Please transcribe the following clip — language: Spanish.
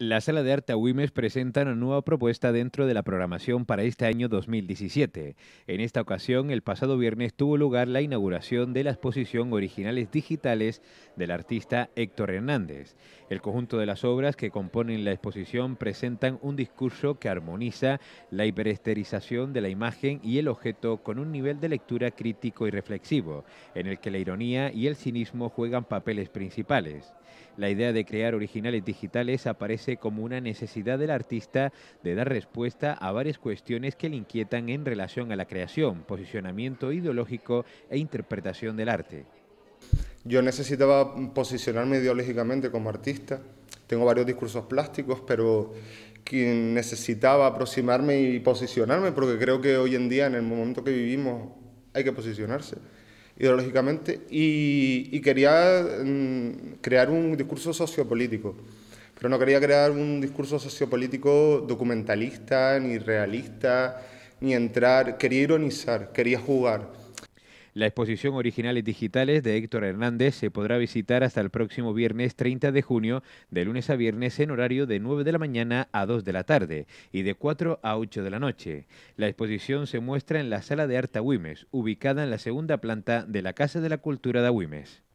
la Sala de Arte Wimes presenta una nueva propuesta dentro de la programación para este año 2017. En esta ocasión, el pasado viernes tuvo lugar la inauguración de la exposición Originales Digitales del artista Héctor Hernández. El conjunto de las obras que componen la exposición presentan un discurso que armoniza la hiperesterización de la imagen y el objeto con un nivel de lectura crítico y reflexivo, en el que la ironía y el cinismo juegan papeles principales. La idea de crear originales digitales aparece como una necesidad del artista de dar respuesta a varias cuestiones que le inquietan en relación a la creación, posicionamiento ideológico e interpretación del arte. Yo necesitaba posicionarme ideológicamente como artista. Tengo varios discursos plásticos, pero necesitaba aproximarme y posicionarme, porque creo que hoy en día, en el momento que vivimos, hay que posicionarse ideológicamente y, quería mm, crear un discurso sociopolítico pero no quería crear un discurso sociopolítico documentalista, ni realista, ni entrar, quería ironizar, quería jugar. La exposición Originales Digitales de Héctor Hernández se podrá visitar hasta el próximo viernes 30 de junio, de lunes a viernes en horario de 9 de la mañana a 2 de la tarde y de 4 a 8 de la noche. La exposición se muestra en la Sala de Arte Agüimes, ubicada en la segunda planta de la Casa de la Cultura de Agüimes.